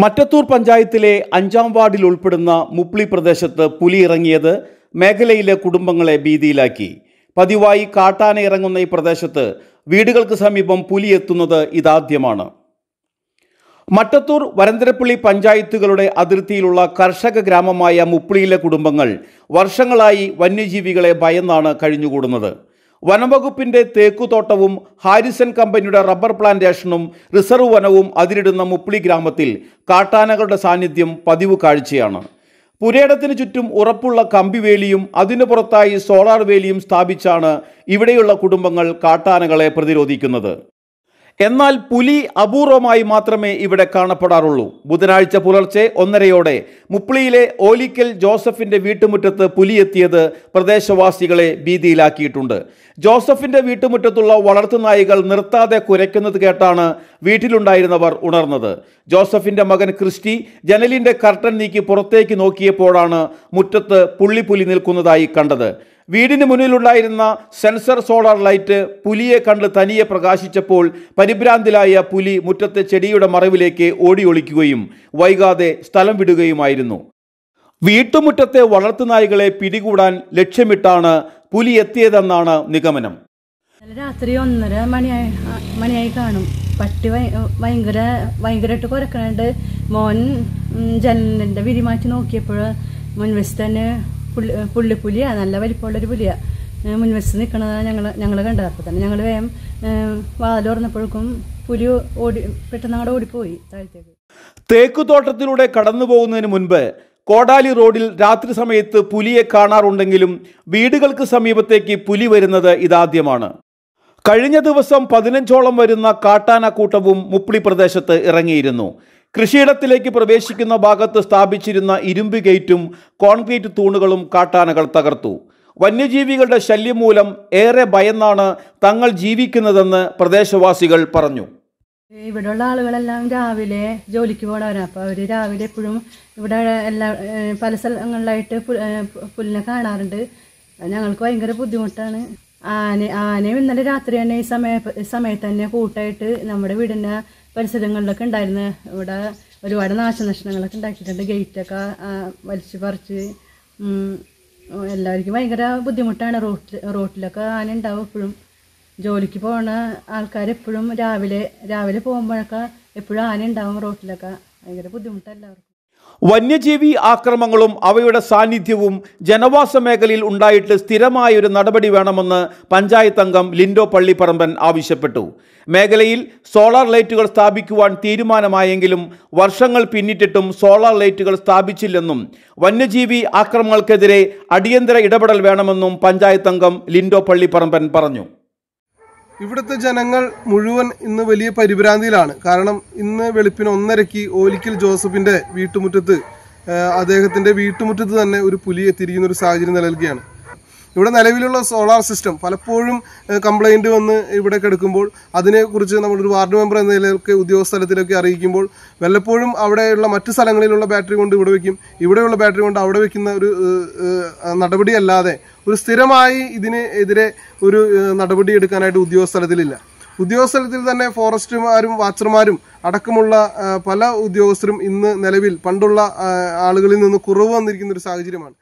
മറ്റത്തൂർ പഞ്ചായത്തിലെ അഞ്ചാം വാർഡിൽ ഉൾപ്പെടുന്ന മുപ്ലി പ്രദേശത്ത് പുലി ഇറങ്ങിയത് മേഖലയിലെ കുടുംബങ്ങളെ ഭീതിയിലാക്കി പതിവായി കാട്ടാന ഇറങ്ങുന്ന ഈ പ്രദേശത്ത് വീടുകൾക്ക് സമീപം പുലി എത്തുന്നത് ഇതാദ്യമാണ് മട്ടത്തൂർ വരന്തരപ്പള്ളി പഞ്ചായത്തുകളുടെ അതിർത്തിയിലുള്ള കർഷക ഗ്രാമമായ മുപ്പിളിയിലെ കുടുംബങ്ങൾ വർഷങ്ങളായി വന്യജീവികളെ ഭയന്നാണ് കഴിഞ്ഞുകൂടുന്നത് വനംവകുപ്പിന്റെ തേക്കുതോട്ടവും ഹാരിസൺ കമ്പനിയുടെ റബ്ബർ പ്ലാന്റേഷനും റിസർവ് വനവും അതിരിടുന്ന മുപ്പിളി ഗ്രാമത്തിൽ കാട്ടാനകളുടെ സാന്നിധ്യം പതിവ് കാഴ്ചയാണ് പുരയിടത്തിന് ചുറ്റും ഉറപ്പുള്ള കമ്പിവേലിയും അതിനു പുറത്തായി സോളാർ വേലിയും സ്ഥാപിച്ചാണ് ഇവിടെയുള്ള കുടുംബങ്ങൾ കാട്ടാനകളെ പ്രതിരോധിക്കുന്നത് എന്നാൽ പുലി അപൂർവമായി മാത്രമേ ഇവിടെ കാണപ്പെടാറുള്ളൂ ബുധനാഴ്ച പുലർച്ചെ ഒന്നരയോടെ മുപ്പിളിയിലെ ഓലിക്കൽ ജോസഫിന്റെ വീട്ടുമുറ്റത്ത് പുലിയെത്തിയത് പ്രദേശവാസികളെ ഭീതിയിലാക്കിയിട്ടുണ്ട് ജോസഫിന്റെ വീട്ടുമുറ്റത്തുള്ള വളർത്തുനായികൾ നിർത്താതെ കുരയ്ക്കുന്നത് കേട്ടാണ് വീട്ടിലുണ്ടായിരുന്നവർ ഉണർന്നത് ജോസഫിന്റെ മകൻ ക്രിസ്റ്റി ജനലിന്റെ കർട്ടൻ നീക്കി പുറത്തേക്ക് നോക്കിയപ്പോഴാണ് മുറ്റത്ത് പുള്ളിപ്പുലി നിൽക്കുന്നതായി കണ്ടത് വീടിന് മുന്നിലുണ്ടായിരുന്ന സെൻസർ സോളാർ ലൈറ്റ് പുലിയെ കണ്ട് തനിയെ പ്രകാശിച്ചപ്പോൾ പരിഭ്രാന്തിലായ പുലി മുറ്റത്തെ ചെടിയുടെ മറവിലേക്ക് ഓടിയൊളിക്കുകയും വൈകാതെ സ്ഥലം വിടുകയുമായിരുന്നു വീട്ടുമുറ്റത്തെ വളർത്തുനായ്കളെ പിടികൂടാൻ ലക്ഷ്യമിട്ടാണ് പുലി എത്തിയതെന്നാണ് നിഗമനം രാത്രി ഒന്നര മണിയായി മണിയായി കാണും പട്ടി ഭയങ്കര ഭയങ്കരമായിട്ട് കുറക്കണുണ്ട് മോൻ ജനലിൻ്റെ വിരിമാറ്റി നോക്കിയപ്പോൾ മുൻവശത്ത് തന്നെ പുള്ളി പുലിയാണ് നല്ല വലിപ്പമുള്ളൊരു പുലിയാണ് മുൻവശത്ത് നിൽക്കണതാണ് ഞങ്ങൾ ഞങ്ങൾ കണ്ടത് അപ്പം തന്നെ ഞങ്ങൾ വേഗം വാതിലുറന്നപ്പോഴേക്കും പുലി ഓടി പെട്ടെന്ന് അവിടെ ഓടിപ്പോയി താഴത്തേക്ക് തേക്കുതോട്ടത്തിലൂടെ കടന്നു പോകുന്നതിന് മുൻപ് കോടാലി റോഡിൽ രാത്രി സമയത്ത് പുലിയെ കാണാറുണ്ടെങ്കിലും വീടുകൾക്ക് സമീപത്തേക്ക് പുലി വരുന്നത് ഇതാദ്യമാണ് കഴിഞ്ഞ ദിവസം പതിനഞ്ചോളം വരുന്ന കാട്ടാനക്കൂട്ടവും മുപ്പിളി പ്രദേശത്ത് ഇറങ്ങിയിരുന്നു കൃഷിയിടത്തിലേക്ക് പ്രവേശിക്കുന്ന ഭാഗത്ത് സ്ഥാപിച്ചിരുന്ന ഇരുമ്പ് ഗേറ്റും കോൺക്രീറ്റ് തൂണുകളും കാട്ടാനകൾ തകർത്തു വന്യജീവികളുടെ ശല്യം മൂലം ഏറെ ഭയന്നാണ് തങ്ങൾ ജീവിക്കുന്നതെന്ന് പ്രദേശവാസികൾ പറഞ്ഞു ഇവിടെയുള്ള ആളുകളെല്ലാം രാവിലെ ജോലിക്ക് പോകണവരാണ് അപ്പോൾ അവർ രാവിലെ എപ്പോഴും ഇവിടെ എല്ലാ പല സ്ഥലങ്ങളിലായിട്ട് പുല്ലിനെ കാണാറുണ്ട് ഞങ്ങൾക്ക് ഭയങ്കര ബുദ്ധിമുട്ടാണ് ആന ആനയും ഇന്നലെ രാത്രി തന്നെ ഈ സമയ സമയത്ത് തന്നെ കൂട്ടായിട്ട് നമ്മുടെ വീടിൻ്റെ പരിസരങ്ങളിലൊക്കെ ഉണ്ടായിരുന്നു ഇവിടെ ഒരുപാട് നാശനഷ്ടങ്ങളൊക്കെ ഉണ്ടാക്കിയിട്ടുണ്ട് ഗേറ്റൊക്കെ വലിച്ചു പറിച്ച് എല്ലാവർക്കും ഭയങ്കര ബുദ്ധിമുട്ടാണ് റോട്ടിൽ റോട്ടിലൊക്കെ ആന ഉണ്ടാവും എപ്പോഴും ജോലിക്ക് പോകുന്ന ആൾക്കാർ എപ്പോഴും രാവിലെ രാവിലെ പോകുമ്പോഴൊക്കെ എപ്പോഴും ആന ഉണ്ടാവും റോട്ടിലൊക്കെ ഭയങ്കര ബുദ്ധിമുട്ടാണ് എല്ലാവർക്കും വന്യജീവി ആക്രമങ്ങളും അവയുടെ സാന്നിധ്യവും ജനവാസ മേഖലയിൽ ഉണ്ടായിട്ട് സ്ഥിരമായ ഒരു നടപടി വേണമെന്ന് പഞ്ചായത്ത് അംഗം ലിൻഡോ പള്ളിപ്പറമ്പൻ ആവശ്യപ്പെട്ടു മേഖലയിൽ സോളാർ ലൈറ്റുകൾ സ്ഥാപിക്കുവാൻ തീരുമാനമായെങ്കിലും വർഷങ്ങൾ പിന്നിട്ടിട്ടും സോളാർ ലൈറ്റുകൾ സ്ഥാപിച്ചില്ലെന്നും വന്യജീവി ആക്രമണങ്ങൾക്കെതിരെ അടിയന്തര ഇടപെടൽ വേണമെന്നും പഞ്ചായത്ത് അംഗം ലിൻഡോ പള്ളിപ്പറമ്പൻ പറഞ്ഞു ഇവിടുത്തെ ജനങ്ങൾ മുഴുവൻ ഇന്ന് വലിയ പരിഭ്രാന്തിയിലാണ് കാരണം ഇന്ന് വെളുപ്പിന് ഒന്നരയ്ക്ക് ഓലിക്കൽ ജോസഫിന്റെ വീട്ടുമുറ്റത്ത് അദ്ദേഹത്തിന്റെ വീട്ടുമുറ്റത്ത് തന്നെ ഒരു പുലി എത്തിയിരിക്കുന്ന ഒരു സാഹചര്യം നിലനിൽക്കുകയാണ് ഇവിടെ നിലവിലുള്ള സോളാർ സിസ്റ്റം പലപ്പോഴും കംപ്ലൈൻറ്റ് വന്ന് ഇവിടെ കെടുക്കുമ്പോൾ അതിനെക്കുറിച്ച് നമ്മളൊരു വാർഡ് മെമ്പർ എന്ന നിലയിലൊക്കെ ഉദ്യോഗസ്ഥ തലത്തിലൊക്കെ അറിയിക്കുമ്പോൾ വല്ലപ്പോഴും അവിടെയുള്ള മറ്റ് സ്ഥലങ്ങളിലുള്ള ബാറ്ററി കൊണ്ട് ഇവിടെ വയ്ക്കും ഇവിടെയുള്ള ബാറ്ററി കൊണ്ട് അവിടെ വയ്ക്കുന്ന ഒരു നടപടിയല്ലാതെ ഒരു സ്ഥിരമായി ഇതിനെതിരെ ഒരു നടപടി എടുക്കാനായിട്ട് ഉദ്യോഗസ്ഥ തലത്തിലില്ല ഉദ്യോഗസ്ഥ തലത്തിൽ തന്നെ ഫോറസ്റ്റുമാരും വാച്ചർമാരും അടക്കമുള്ള പല ഉദ്യോഗസ്ഥരും ഇന്ന് നിലവിൽ പണ്ടുള്ള ആളുകളിൽ നിന്ന് കുറവ് വന്നിരിക്കുന്ന ഒരു സാഹചര്യമാണ്